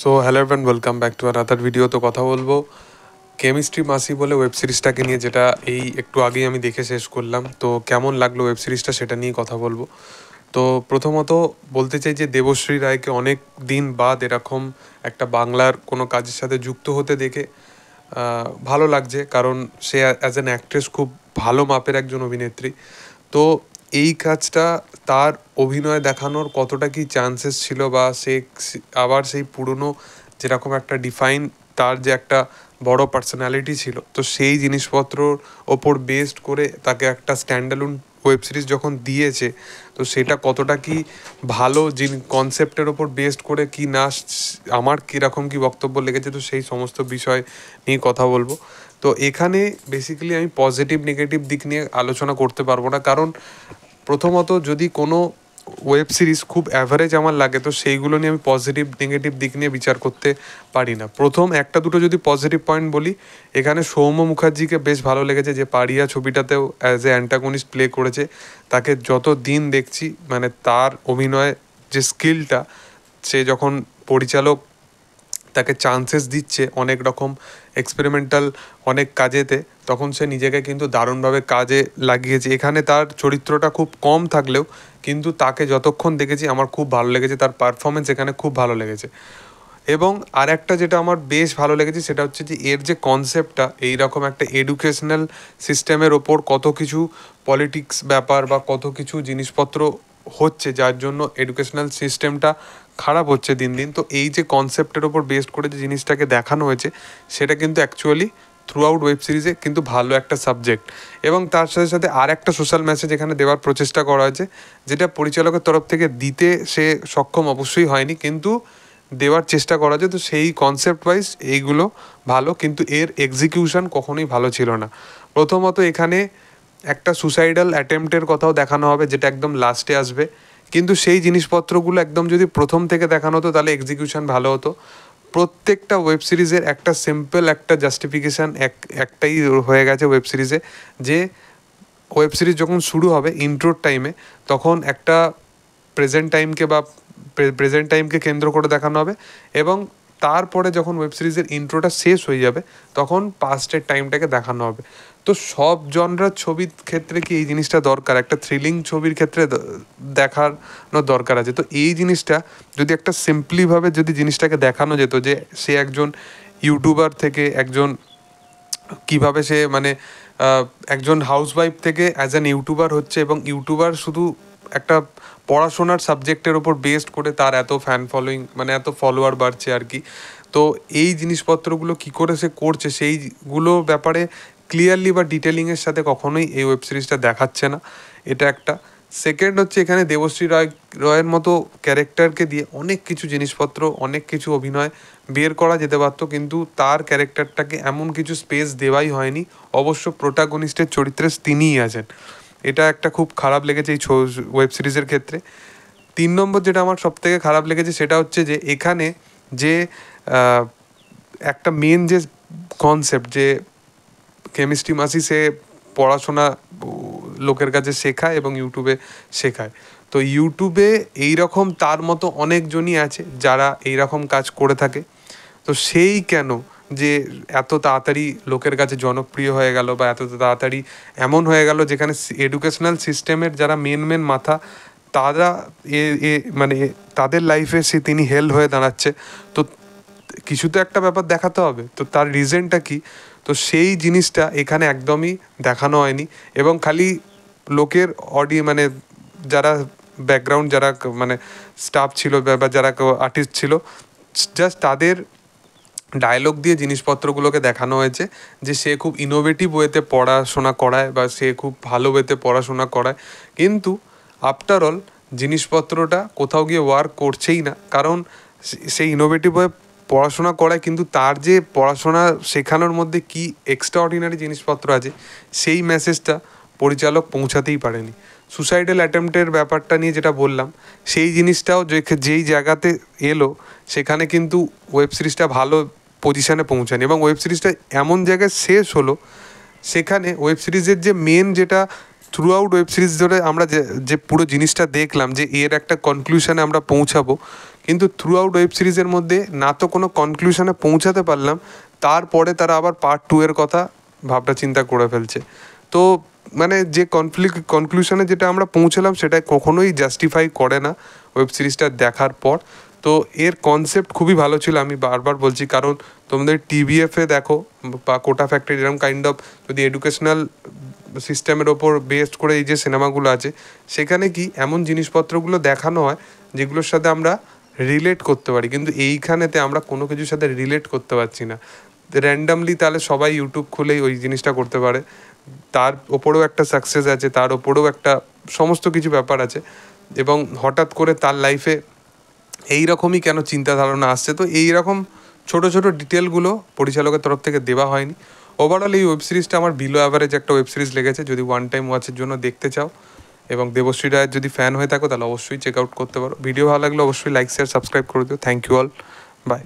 so hello everyone welcome back to another video তো কথা বলবো কেমিস্ট্রি মাসি বলে ওয়েব সিরিজটাকে নিয়ে যেটা এই একটু আগেই আমি দেখে শেষ করলাম তো কেমন লাগলো ওয়েব সিরিজটা সেটা নিয়ে কথা বলবো তো প্রথমত বলতে চাই যে দেবশ্রী রায়কে অনেক দিন বাদ এরকম একটা বাংলার কোনো কাজের সাথে যুক্ত হতে দেখে ভালো লাগছে কারণ সে অ্যাজ অ্যান অ্যাক্ট্রেস খুব ভালো মাপের একজন অভিনেত্রী তো এই কাজটা তার অভিনয় দেখানোর কতটা কি চান্সেস ছিল বা সে আবার সেই পুরনো যেরকম একটা ডিফাইন তার যে একটা বড় পার্সোনালিটি ছিল তো সেই জিনিসপত্রর ওপর বেসড করে তাকে একটা স্ট্যান্ডালুন ওয়েব সিরিজ যখন দিয়েছে তো সেটা কতটা কি ভালো জিন কনসেপ্টের ওপর বেসড করে কি না আমার কীরকম কি বক্তব্য লেগেছে তো সেই সমস্ত বিষয় নিয়ে কথা বলবো তো এখানে বেসিক্যালি আমি পজিটিভ নেগেটিভ দিক নিয়ে আলোচনা করতে পারবো না কারণ প্রথমত যদি কোনো ওয়েব সিরিজ খুব অ্যাভারেজ আমার লাগে তো সেইগুলো নিয়ে আমি পজিটিভ নেগেটিভ দিক নিয়ে বিচার করতে পারি না প্রথম একটা দুটো যদি পজিটিভ পয়েন্ট বলি এখানে সৌম্য মুখার্জিকে বেশ ভালো লেগেছে যে পারিয়া ছবিটাতেও অ্যাজ এ অ্যান্টাগনিস্ট প্লে করেছে তাকে যত দিন দেখছি মানে তার অভিনয় যে স্কিলটা সে যখন পরিচালক তাকে চান্সেস দিচ্ছে অনেক রকম এক্সপেরিমেন্টাল অনেক কাজেতে তখন সে নিজেকে কিন্তু দারুণভাবে কাজে লাগিয়েছে এখানে তার চরিত্রটা খুব কম থাকলেও কিন্তু তাকে যতক্ষণ দেখেছি আমার খুব ভালো লেগেছে তার পারফরমেন্স এখানে খুব ভালো লেগেছে এবং আর একটা যেটা আমার বেশ ভালো লেগেছে সেটা হচ্ছে যে এর যে কনসেপ্টটা এই রকম একটা এডুকেশনাল সিস্টেমের ওপর কত কিছু পলিটিক্স ব্যাপার বা কত কিছু জিনিসপত্র হচ্ছে যার জন্য এডুকেশনাল সিস্টেমটা খারাপ হচ্ছে দিন দিন তো এই যে কনসেপ্টের ওপর বেসড করে যে জিনিসটাকে দেখানো হয়েছে সেটা কিন্তু অ্যাকচুয়ালি থ্রু আউট ওয়েব সিরিজে কিন্তু ভালো একটা সাবজেক্ট এবং তার সাথে সাথে আর একটা সোশ্যাল মেসেজ এখানে দেওয়ার প্রচেষ্টা করা হয়েছে যেটা পরিচালকের তরফ থেকে দিতে সে সক্ষম অবশ্যই হয়নি কিন্তু দেওয়ার চেষ্টা করা হয়েছে তো সেই কনসেপ্ট ওয়াইজ এইগুলো ভালো কিন্তু এর এক্সিকিউশন কখনোই ভালো ছিল না প্রথমত এখানে একটা সুসাইডাল অ্যাটেম্পটের কথাও দেখানো হবে যেটা একদম লাস্টে আসবে কিন্তু সেই জিনিসপত্রগুলো একদম যদি প্রথম থেকে দেখানো হতো তাহলে এক্সিকিউশন ভালো হতো প্রত্যেকটা ওয়েব সিরিজের একটা সিম্পল একটা জাস্টিফিকেশান এক একটাই হয়ে গেছে ওয়েব সিরিজে যে ওয়েব সিরিজ যখন শুরু হবে ইন্ট্রোর টাইমে তখন একটা প্রেজেন্ট টাইমকে বা প্রেজেন্ট টাইমকে কেন্দ্র করে দেখানো হবে এবং তারপরে যখন ওয়েব সিরিজের ইন্ট্রোটা শেষ হয়ে যাবে তখন পাস্টের টাইমটাকে দেখানো হবে তো সব জনরা ছবির ক্ষেত্রে কি এই জিনিসটা দরকার একটা থ্রিলিং ছবির ক্ষেত্রে দেখানো দরকার আছে তো এই জিনিসটা যদি একটা সিম্পলিভাবে যদি জিনিসটাকে দেখানো যেত যে সে একজন ইউটিউবার থেকে একজন কিভাবে সে মানে একজন হাউসওয়াইফ থেকে অ্যাজ অ্যান ইউটিউবার হচ্ছে এবং ইউটিউবার শুধু একটা পড়াশোনার সাবজেক্টের ওপর বেসড করে তার এত ফ্যান ফলোয়িং মানে এত ফলোয়ার বাড়ছে আর কি তো এই জিনিসপত্রগুলো কি করে সে করছে সেইগুলো ব্যাপারে ক্লিয়ারলি বা ডিটেলিংয়ের সাথে কখনোই এই ওয়েব সিরিজটা দেখাচ্ছে না এটা একটা সেকেন্ড হচ্ছে এখানে দেবশ্রী রায় রয়ের মতো ক্যারেক্টারকে দিয়ে অনেক কিছু জিনিসপত্র অনেক কিছু অভিনয় বের করা যেতে পারত কিন্তু তার ক্যারেক্টারটাকে এমন কিছু স্পেস দেওয়াই হয়নি অবশ্য প্রোটাগনিস্টের চরিত্রে তিনিই আছেন এটা একটা খুব খারাপ লেগেছে এই ওয়েব সিরিজের ক্ষেত্রে তিন নম্বর যেটা আমার সবথেকে খারাপ লেগেছে সেটা হচ্ছে যে এখানে যে একটা মেন যে কনসেপ্ট যে কেমিস্ট্রি মাসি সে পড়াশোনা লোকের কাছে শেখায় এবং ইউটিউবে শেখায় তো ইউটিউবে এই রকম তার মতো অনেকজনই আছে যারা এই রকম কাজ করে থাকে তো সেই কেন যে এত তাড়াতাড়ি লোকের কাছে জনপ্রিয় হয়ে গেল বা এত তাড়াতাড়ি এমন হয়ে গেল যেখানে এডুকেশনাল সিস্টেমের যারা মেন মেন মাথা তারা এ এ মানে তাদের লাইফে সে তিনি হেল্প হয়ে দাঁড়াচ্ছে তো কিছু তো একটা ব্যাপার দেখাতে হবে তো তার রিজনটা কি তো সেই জিনিসটা এখানে একদমই দেখানো হয়নি এবং খালি লোকের অডি মানে যারা ব্যাকগ্রাউন্ড যারা মানে স্টাফ ছিল বা যারা আর্টিস্ট ছিল জাস্ট তাদের ডায়লগ দিয়ে জিনিসপত্রগুলোকে দেখানো হয়েছে যে সে খুব ইনোভেটিভ ওয়েতে পড়াশোনা করায় বা সে খুব ভালো ওয়েতে পড়াশোনা করায় কিন্তু আফটার অল জিনিসপত্রটা কোথাও গিয়ে ওয়ার্ক করছেই না কারণ সেই ইনোভেটিভ ওয়ে পড়াশোনা করায় কিন্তু তার যে পড়াশোনা শেখানোর মধ্যে কি এক্সট্রা অর্ডিনারি জিনিসপত্র আছে সেই মেসেজটা পরিচালক পৌঁছাতেই পারেনি সুসাইডাল অ্যাটেম্পটের ব্যাপারটা নিয়ে যেটা বললাম সেই জিনিসটাও যেই জায়গাতে এলো সেখানে কিন্তু ওয়েব সিরিজটা ভালো পজিশানে পৌঁছায়নি এবং ওয়েব সিরিজটা এমন জায়গায় শেষ হলো সেখানে ওয়েব সিরিজের যে মেন যেটা থ্রু আউট ওয়েব সিরিজ ধরে আমরা যে যে পুরো জিনিসটা দেখলাম যে এর একটা কনক্লুশনে আমরা পৌঁছাবো কিন্তু থ্রু আউট ওয়েব সিরিজের মধ্যে না তো কোনো কনক্লুশনে পৌঁছাতে পারলাম তারপরে তারা আবার পার্ট টু এর কথা ভাবনা চিন্তা করে ফেলছে তো মানে যে কনফ্লিক্ট কনক্লুশনে যেটা আমরা পৌঁছলাম সেটা কখনোই জাস্টিফাই করে না ওয়েব সিরিজটা দেখার পর তো এর কনসেপ্ট খুবই ভালো ছিল আমি বারবার বলছি কারণ তোমাদের টিভিএফে দেখো বা কোটা ফ্যাক্টরি এরকম কাইন্ড অফ যদি এডুকেশনাল সিস্টেমের ওপর বেসড করে এই যে সিনেমাগুলো আছে সেখানে কি এমন জিনিসপত্রগুলো দেখানো হয় যেগুলোর সাথে আমরা রিলেট করতে পারি কিন্তু এইখানেতে আমরা কোনো কিছুর সাথে রিলেট করতে পারছি না র্যান্ডামলি তাহলে সবাই ইউটিউব খুলেই ওই জিনিসটা করতে পারে তার ওপরেও একটা সাকসেস আছে তার ওপরেও একটা সমস্ত কিছু ব্যাপার আছে এবং হঠাৎ করে তার লাইফে এই রকমই কেন চিন্তা ধারণা আসছে তো এই রকম ছোট ছোট ডিটেলগুলো পরিচালকের তরফ থেকে দেওয়া হয়নি ওভারঅল এই ওয়েব সিরিজটা আমার বিলো অ্যাভারেজ একটা ওয়েব সিরিজ লেগেছে যদি ওয়ান টাইম ওয়াচের জন্য দেখতে চাও এবং দেবশ্রী রায়ের যদি ফ্যান হয়ে থাকো তাহলে অবশ্যই চেক আউট করতে পারো ভিডিও ভালো লাগলে অবশ্যই লাইক শেয়ার সাবস্ক্রাইব করে দিও থ্যাংক ইউ অল বাই